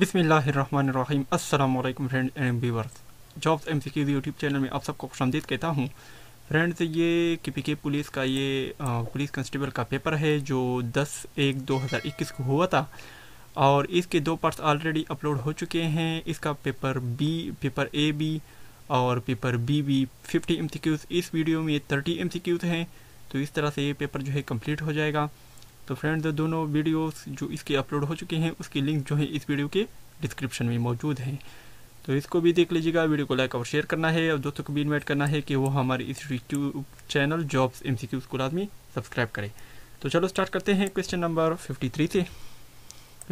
बिसमीम् अल्लाम friend and viewers jobs M C Qs YouTube channel में आप सबको खुश आमदीद कहता हूँ फ्रेंड्स ये के पी के पुलिस का ये पुलिस कांस्टेबल का पेपर है जो 10 एक 2021 को हुआ था और इसके दो पार्ट्स ऑलरेडी अपलोड हो चुके हैं इसका paper B paper A B और paper B B fifty M इस वीडियो में थर्टी एम हैं तो इस तरह से ये पेपर जो है कम्प्लीट हो जाएगा तो फ्रेंड दोनों वीडियोस जो इसके अपलोड हो चुके हैं उसकी लिंक जो है इस वीडियो के डिस्क्रिप्शन में मौजूद है तो इसको भी देख लीजिएगा वीडियो को लाइक और शेयर करना है और दोस्तों को भी इन्वाइट करना है कि वो हमारे इस YouTube channel jobs M C को लाजमी सब्सक्राइब करें तो चलो स्टार्ट करते हैं क्वेश्चन नंबर थ्री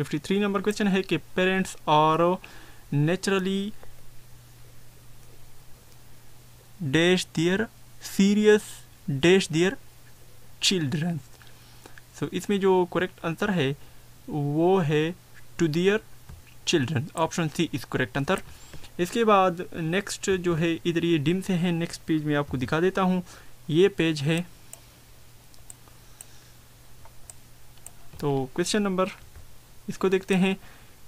से थ्री नंबर क्वेश्चन है कि पेरेंट्स और naturally dash their serious dash their childrens so इसमें जो करेक्ट आंसर है वो है to their children option C is correct answer इसके बाद नेक्स्ट जो है इधर ये डिम से है नेक्स्ट पेज में आपको दिखा देता हूँ ये पेज है तो क्वेश्चन नंबर इसको देखते हैं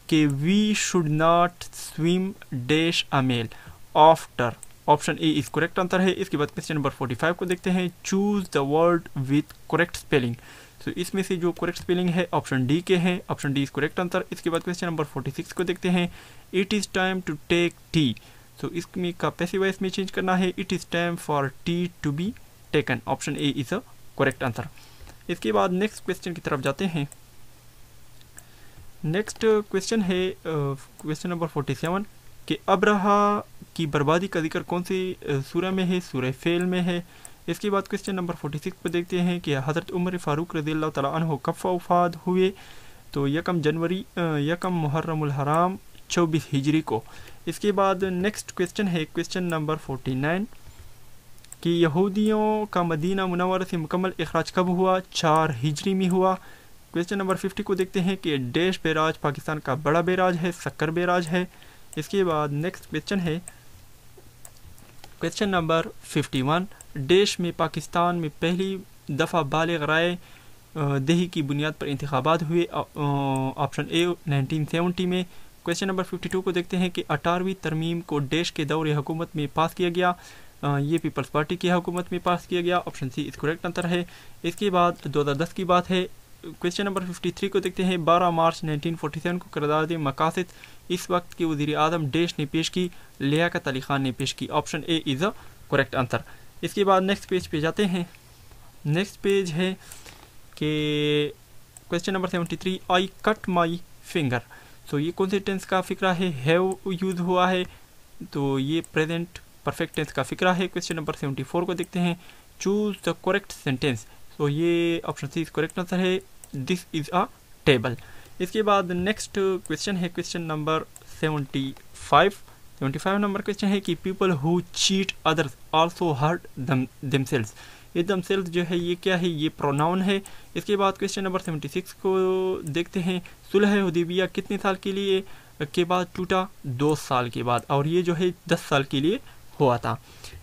कि we should not swim dash a meal after option A is correct answer है इसके बाद क्वेश्चन नंबर 45 को देखते हैं choose the word with correct spelling तो इसमें से जो करेक्ट स्पेलिंग है ऑप्शन डी के हैं option D is correct answer इसके बाद क्वेश्चन नंबर फोर्टी सिक्स को देखते हैं it is time to take tea so इसमें का पैसे वाइस में चेंज करना है it is time for tea to be taken option A is a correct answer इसके बाद नेक्स्ट क्वेश्चन की तरफ जाते हैं नेक्स्ट क्वेश्चन है क्वेश्चन नंबर फोर्टी सेवन कि अब्रहा की बर्बादी का जिक्र कौन सी सूरह में है सूरह फेल में है इसके बाद क्वेश्चन नंबर फोर्टी सिक्स पर देखते हैं कि हज़रत उमर फ़ारूक रज़ी अल्लाह तु कब वफाद हुए तो यकम जनवरी यकम मुहर्रम हराम चौबीस हिजरी को इसके बाद नेक्स्ट क्वेश्चन है क्वेश्चन नंबर फोर्टी नाइन कि यहूदियों का मदीना मुनवर से मुकम्मल अखराज कब हुआ चार हिजरी में हुआ क्वेश्चन नंबर फिफ्टी को देखते हैं कि डैश बैराज पाकिस्तान का बड़ा बैराज है शक्कर बैराज है इसके बाद नेक्स्ट क्वेश्चन है क्वेश्चन नंबर फिफ्टी वन देश में पाकिस्तान में पहली दफ़ा बालग राय दही की बुनियाद पर इंतबात हुए ऑप्शन ए 1970 में क्वेश्चन नंबर 52 को देखते हैं कि अठारहवीं तरमीम को देश के दौर हुकूमत में पास किया गया ये पीपल्स पार्टी की हुकूमत में पास किया गया ऑप्शन सी इस करेक्ट आंसर है इसके बाद 2010 की बात है क्वेश्चन नंबर 53 को देखते हैं 12 मार्च 1947 को करदार मकासद इस वक्त के वजी अजम देश ने पेश की लियाकत अली खान ने पेश की option A is a correct answer इसके बाद नेक्स्ट पेज पे जाते हैं नेक्स्ट पेज है कि question number seventy three I cut my finger तो ये कौन से टेंस का फिक्रा है हैव यूज़ हुआ है तो ये प्रेजेंट परफेक्ट टेंस का फिक्रा है क्वेश्चन नंबर सेवेंटी फोर को देखते हैं चूज़ द करेक्ट सेंटेंस तो ये ऑप्शन सी करेक्ट आंसर है दिस इज़ अ टेबल इसके बाद नेक्स्ट क्वेश्चन है question number seventy five twenty number question है कि people who cheat others also hurt them themselves ये दमसेल्स जो है ये क्या है ये प्रोनाउन है इसके बाद क्वेश्चन नंबर सेवेंटी सिक्स को देखते हैं सुलह हुदीबिया कितने साल के लिए के बाद टूटा दो साल के बाद और ये जो है दस साल के लिए हुआ था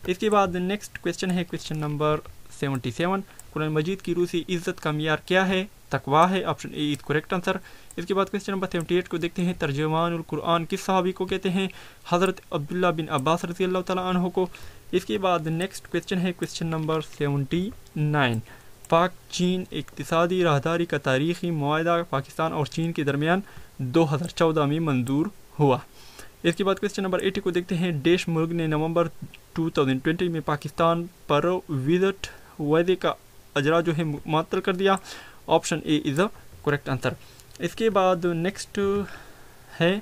इसके बाद नेक्स्ट क्वेश्चन है question number seventy seven Quran मजीद की रूसी इज्जत का मैार क्या है तकवा है option A is correct answer इसके बाद क्वेश्चन नंबर सेवेंटी एट को देखते हैं तर्जुमानकुरान किस सहाबी को कहते हैं हज़रत अब्दुल्ला बिन अब्बास रजी अल्लाह तह को इसके बाद नेक्स्ट क्वेश्चन है क्वेश्चन नंबर सेवेंटी नाइन पाक चीन इकतसादी राहदारी का तारीखी माहा पाकिस्तान और चीन के दरमियान दो हज़ार चौदह में मंजूर हुआ इसके बाद क्वेश्चन नंबर एटी को देखते हैं डेश मुर्ग ने नवंबर 2020 में पाकिस्तान पर विजट वायदे का अजरा जो है मुअल कर दिया option A is the correct answer इसके बाद नेक्स्ट है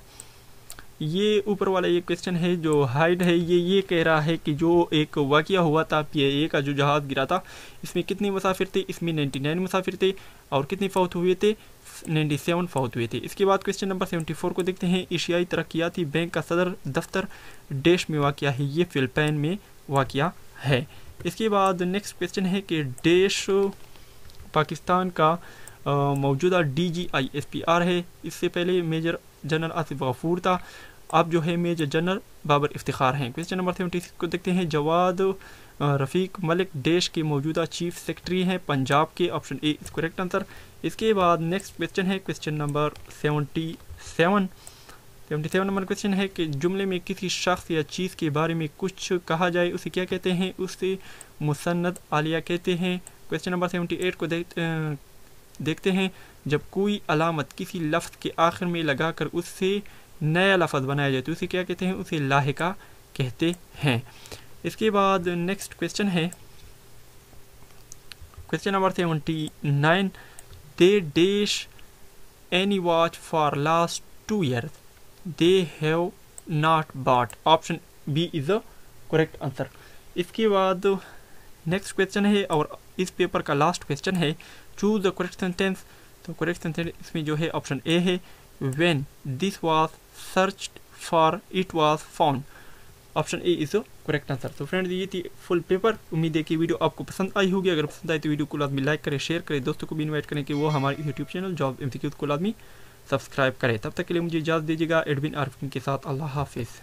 ये ऊपर वाला ये क्वेश्चन है जो हाइड है ये ये कह रहा है कि जो एक वाक़ हुआ था पी ए का जो जहाज़ गिरा था इसमें कितने मुसाफिर थे इसमें 99 मुसाफिर थे और कितने फौत हुए थे 97 फौत हुए थे इसके बाद क्वेश्चन नंबर 74 को देखते हैं एशियाई तरक्याती बैंक का सदर दफ्तर डेश में वाक़ है ये फिलिपाइन में वाक़ है इसके बाद नेक्स्ट क्वेश्चन है कि डेश पाकिस्तान का मौजूदा D G I S P R है इससे पहले मेजर जनरल आसिफ गफूर था अब जो है मेजर जनरल बाबर इफ्तार हैं क्वेश्चन नंबर सेवेंटी सिक्स को देखते हैं जवाद रफ़ीक मलिक देश के मौजूदा चीफ सेक्रेटरी हैं पंजाब के ऑप्शन ए इस करेक्ट आंसर इसके बाद नेक्स्ट क्वेश्चन है question number seventy seven seventy seven number question है कि जुमले में किसी शख्स या चीज़ के बारे में कुछ कहा जाए उसे क्या कहते हैं उसे मुसन्द आलिया कहते हैं क्वेश्चन नंबर सेवेंटी एट को देख देखते हैं जब कोई अलामत किसी लफ्ज़ के आखिर में लगा कर उससे नया लफ्ज़ बनाया जाए तो उसे क्या कहते हैं उसे लाहिका कहते हैं इसके बाद नेक्स्ट क्वेश्चन है question number seventy nine they dash any watch for last two years they have not bought option B is the correct answer इसके बाद नेक्स्ट क्वेश्चन है और इस पेपर का लास्ट क्वेश्चन है चूज द करेक्ट सेंटेंस तो correct sentence इसमें जो है ऑप्शन ए है when this was search for it was found option A is correct answer तो फ्रेंड ये थी फुल पेपर उम्मीद है कि वीडियो आपको पसंद आई होगी अगर पसंद आई तो वीडियो को लादमी लाइक करें शेयर करें दोस्तों को भी इन्वाइट करें कि वो हमारे यूट्यूब चैनल जॉब इंस्टीट्यूट को लादमी सब्सक्राइब करें तब तक के लिए मुझे इजाज़त दीजिएगा एडविन आरफिन के साथ अल्लाह हाफिज़